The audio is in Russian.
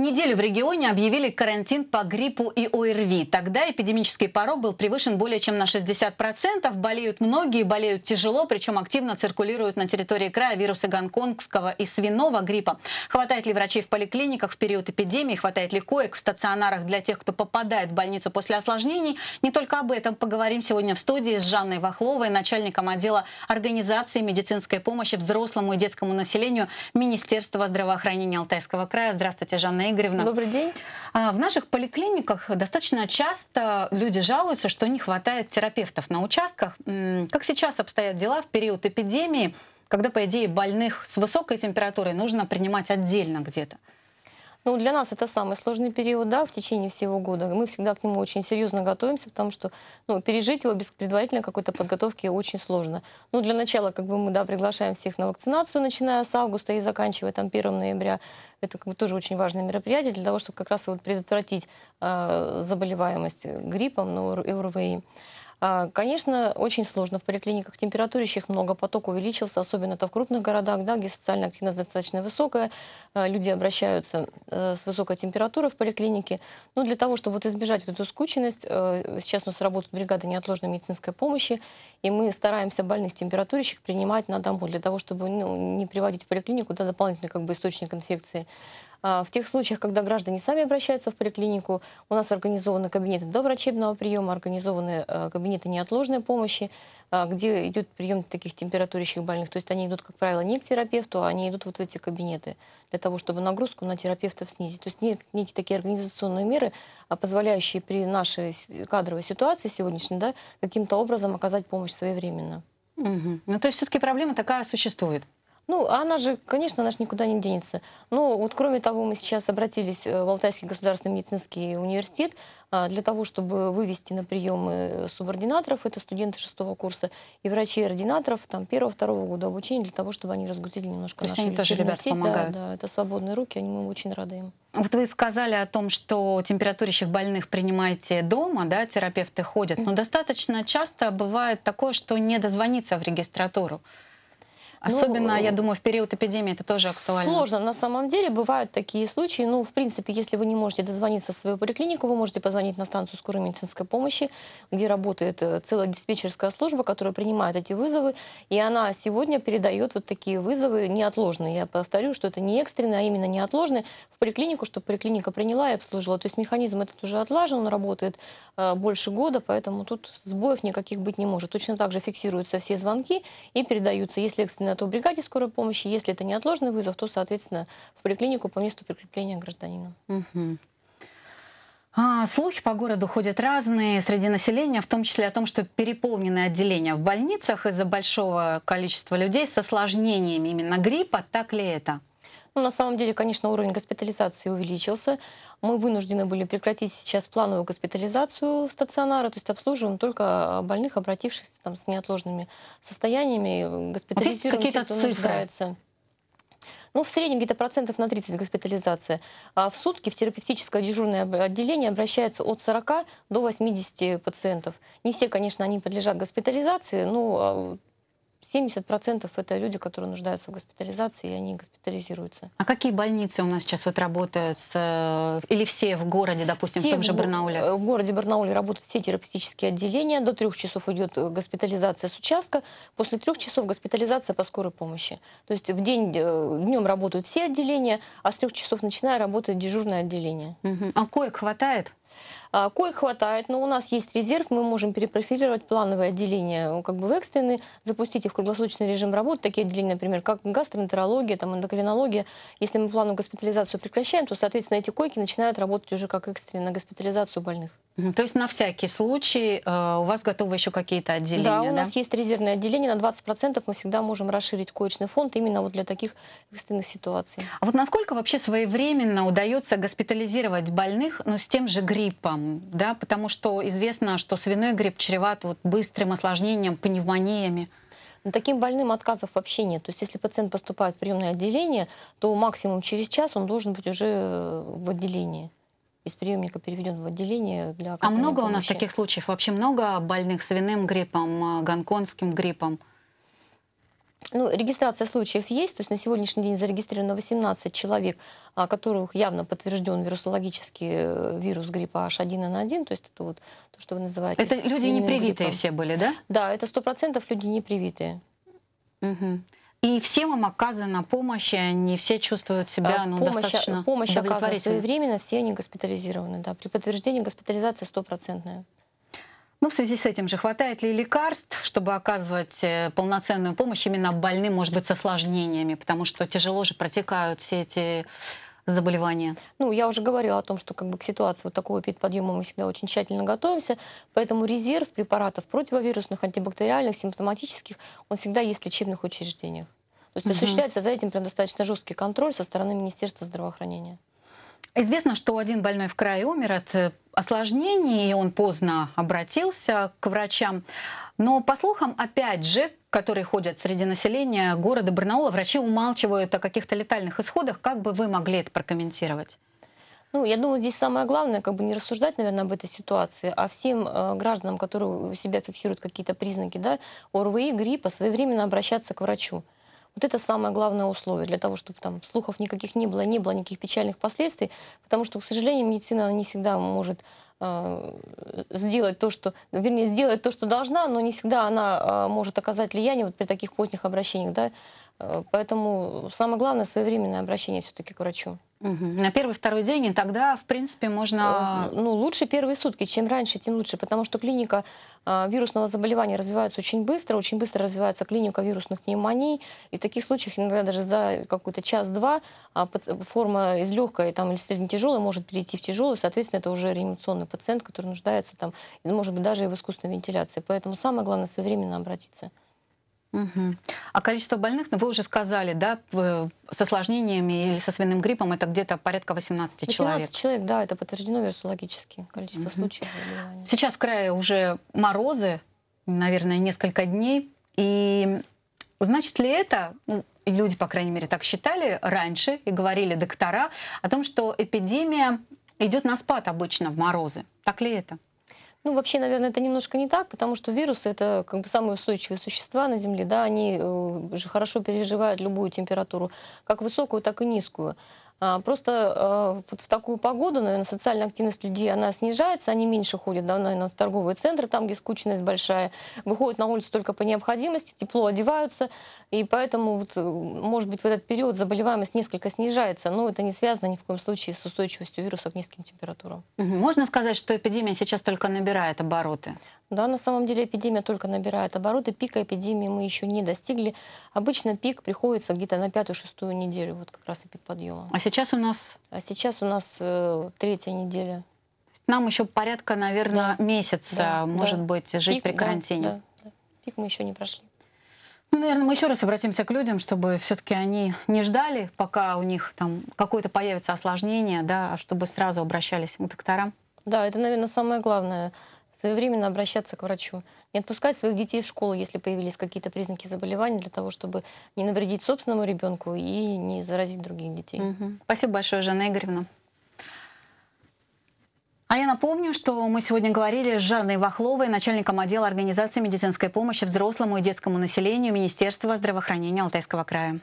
Неделю в регионе объявили карантин по гриппу и ОРВИ. Тогда эпидемический порог был превышен более чем на 60%. Болеют многие, болеют тяжело, причем активно циркулируют на территории края вирусы гонконгского и свиного гриппа. Хватает ли врачей в поликлиниках в период эпидемии, хватает ли коек в стационарах для тех, кто попадает в больницу после осложнений? Не только об этом поговорим сегодня в студии с Жанной Вахловой, начальником отдела организации медицинской помощи взрослому и детскому населению Министерства здравоохранения Алтайского края. Здравствуйте, Жанна Игоревна. Добрый день. А, в наших поликлиниках достаточно часто люди жалуются, что не хватает терапевтов на участках. Как сейчас обстоят дела в период эпидемии, когда, по идее, больных с высокой температурой нужно принимать отдельно где-то? Ну, для нас это самый сложный период, да, в течение всего года. Мы всегда к нему очень серьезно готовимся, потому что ну, пережить его без предварительной какой-то подготовки очень сложно. Ну, для начала, как бы мы, да, приглашаем всех на вакцинацию, начиная с августа и заканчивая там 1 ноября. Это как бы тоже очень важное мероприятие для того, чтобы как раз вот предотвратить э, заболеваемость гриппом, но ну, и ОРВИ. А, конечно, очень сложно. В поликлиниках температурящих много, поток увеличился, особенно это в крупных городах, да, где социальная активность достаточно высокая, а, люди обращаются э, с высокой температурой в поликлинике. Но ну, для того, чтобы вот избежать вот эту скученность, э, сейчас у нас работает бригада неотложной медицинской помощи, и мы стараемся больных температурящих принимать на дому, для того, чтобы ну, не приводить в поликлинику да, дополнительный как бы, источник инфекции. А, в тех случаях, когда граждане сами обращаются в поликлинику, у нас организованы кабинеты до врачебного приема, организованы э, кабинеты неотложной помощи, а, где идет прием таких температурящих больных. То есть они идут, как правило, не к терапевту, а они идут вот в эти кабинеты для того, чтобы нагрузку на терапевтов снизить. То есть некие такие организационные меры, а позволяющие при нашей кадровой ситуации сегодняшней да, каким-то образом оказать помощь своевременно. Угу. Ну, то есть все-таки проблема такая существует. Ну, она же, конечно, она же никуда не денется. Но ну, вот кроме того, мы сейчас обратились э, в Алтайский государственный медицинский университет а, для того, чтобы вывести на приемы субординаторов, это студенты шестого курса, и врачей-ординаторов там первого-второго года обучения, для того, чтобы они разгрузили немножко То нашу они тоже ребят сеть. помогают? Да, да, это свободные руки, они, мы очень рады им. Вот вы сказали о том, что температурящих больных принимаете дома, да, терапевты ходят, но достаточно часто бывает такое, что не дозвониться в регистратуру. Особенно, ну, я э, думаю, в период эпидемии это тоже актуально. Сложно. На самом деле бывают такие случаи. Ну, в принципе, если вы не можете дозвониться в свою поликлинику, вы можете позвонить на станцию скорой медицинской помощи, где работает э, целая диспетчерская служба, которая принимает эти вызовы. И она сегодня передает вот такие вызовы неотложные. Я повторю, что это не экстренные, а именно неотложные в поликлинику, чтобы поликлиника приняла и обслужила. То есть механизм этот уже отлажен, он работает э, больше года, поэтому тут сбоев никаких быть не может. Точно так же фиксируются все звонки и передаются. Если экстренные на координату бригаде скорой помощи. Если это неотложный вызов, то, соответственно, в поликлинику по месту прикрепления гражданина. Угу. А, слухи по городу ходят разные среди населения, в том числе о том, что переполнены отделения в больницах из-за большого количества людей с осложнениями именно гриппа. Так ли это? Ну, на самом деле, конечно, уровень госпитализации увеличился. Мы вынуждены были прекратить сейчас плановую госпитализацию в стационары, то есть обслуживаем только а, больных, обратившихся там, с неотложными состояниями, госпитализированных, э, есть какие-то цифры? Нуждаются. Ну, в среднем где-то процентов на 30 госпитализация. А в сутки в терапевтическое дежурное отделение обращается от 40 до 80 пациентов. Не все, конечно, они подлежат госпитализации, но а, 70% это люди, которые нуждаются в госпитализации, и они госпитализируются. А какие больницы у нас сейчас вот работают с, э, или все в городе, допустим, все в том же Барнауле? Э, в городе Барнауле работают все терапевтические отделения. До трех часов идет э, госпитализация с участка. После трех часов госпитализация по скорой помощи. То есть в день, днем работают все отделения, а с трех часов начиная работает дежурное отделение. Угу. А коек хватает? А, Кое хватает, но у нас есть резерв, мы можем перепрофилировать плановые отделения как бы в экстренные, запустить их круглосуточный режим работы, такие отделения, например, как гастроэнтерология, там, эндокринология, если мы плавную госпитализацию прекращаем, то, соответственно, эти койки начинают работать уже как экстренно на госпитализацию больных. То есть на всякий случай э, у вас готовы еще какие-то отделения? Да, у да? нас есть резервное отделение. На 20% мы всегда можем расширить коечный фонд именно вот для таких экстренных ситуаций. А вот насколько вообще своевременно удается госпитализировать больных но ну, с тем же гриппом? Да? Потому что известно, что свиной грипп чреват вот быстрым осложнением, пневмониями. Но таким больным отказов вообще нет. То есть если пациент поступает в приемное отделение, то максимум через час он должен быть уже э, в отделении из приемника переведен в отделение для А много помощи. у нас таких случаев? Вообще много больных свиным гриппом, э, гонконгским гриппом? Ну, регистрация случаев есть, то есть на сегодняшний день зарегистрировано 18 человек, у а, которых явно подтвержден вирусологический э, вирус гриппа H1N1, то есть это вот то, что вы называете. Это люди непривитые гриппом. все были, да? Да, это 100% люди непривитые. Угу. И всем им оказана помощь, они все чувствуют себя а, ну, помощь, достаточно Помощь оказана своевременно, все они госпитализированы, да. При подтверждении госпитализация стопроцентная. Ну, в связи с этим же, хватает ли лекарств, чтобы оказывать э, полноценную помощь именно больным, может быть, с осложнениями? Потому что тяжело же протекают все эти заболевания? Ну, я уже говорила о том, что как бы, к ситуации вот такого подъема мы всегда очень тщательно готовимся, поэтому резерв препаратов противовирусных, антибактериальных, симптоматических, он всегда есть в лечебных учреждениях. То есть угу. осуществляется за этим прям достаточно жесткий контроль со стороны Министерства здравоохранения. Известно, что один больной в крае умер от э, осложнений, и он поздно обратился к врачам. Но, по слухам, опять же, которые ходят среди населения города Барнаула, врачи умалчивают о каких-то летальных исходах. Как бы вы могли это прокомментировать? Ну, я думаю, здесь самое главное, как бы не рассуждать, наверное, об этой ситуации, а всем э, гражданам, которые у себя фиксируют какие-то признаки, да, ОРВИ, гриппа, своевременно обращаться к врачу. Вот это самое главное условие для того, чтобы там слухов никаких не было, не было никаких печальных последствий, потому что, к сожалению, медицина не всегда может э, сделать то, что, вернее, сделать то, что должна, но не всегда она э, может оказать влияние вот при таких поздних обращениях, да. Э, поэтому самое главное своевременное обращение все-таки к врачу. Угу. На первый-второй день, и тогда, в принципе, можно... Э, ну, лучше первые сутки. Чем раньше, тем лучше, потому что клиника э, вирусного заболевания развивается очень быстро, очень быстро развивается клиника вирусных пневмоний, и в таких случаях иногда даже за какой-то час-два а форма из легкой там, или среднетяжелой может перейти в тяжелую, соответственно, это уже реанимационный пациент, который нуждается там, может быть, даже и в искусственной вентиляции. Поэтому самое главное своевременно обратиться. Угу. А количество больных, ну, вы уже сказали, да, э, с осложнениями или со свиным гриппом, это где-то порядка 18, 18 человек. 18 человек, да, это подтверждено вирусологически, количество угу. случаев. Заболевания. Сейчас в крае уже морозы, наверное, несколько дней, и значит ли это, ну, люди, по крайней мере, так считали раньше и говорили доктора, о том, что эпидемия идет на спад обычно в морозы. Так ли это? Ну, вообще, наверное, это немножко не так, потому что вирусы – это как бы самые устойчивые существа на Земле, да, они э, же хорошо переживают любую температуру, как высокую, так и низкую. А, просто а, вот в такую погоду, наверное, социальная активность людей, она снижается, они меньше ходят, да, наверное, в торговые центры, там, где скучность большая, выходят на улицу только по необходимости, тепло одеваются, и поэтому, вот, э, может быть, в этот период заболеваемость несколько снижается, но это не связано ни в коем случае с устойчивостью вируса к низким температурам. Можно сказать, что эпидемия сейчас только набирает обороты? Да, на самом деле эпидемия только набирает обороты. Пика эпидемии мы еще не достигли. Обычно пик приходится где-то на пятую-шестую неделю, вот как раз и пик подъема. А сейчас у нас? А сейчас у нас э, третья неделя. Нам еще порядка, наверное, да. месяца, да, может да. быть, жить пик, при карантине. Да, да, да. Пик мы еще не прошли. Ну, наверное, мы еще раз обратимся к людям, чтобы все-таки они не ждали, пока у них там какое-то появится осложнение, да, а чтобы сразу обращались к докторам. Да, это, наверное, самое главное своевременно обращаться к врачу, не отпускать своих детей в школу, если появились какие-то признаки заболевания, для того, чтобы не навредить собственному ребенку и не заразить других детей. Угу. Спасибо большое, Жанна Игоревна. А я напомню, что мы сегодня говорили с Жанной Вахловой, начальником отдела организации медицинской помощи взрослому и детскому населению Министерства здравоохранения Алтайского края.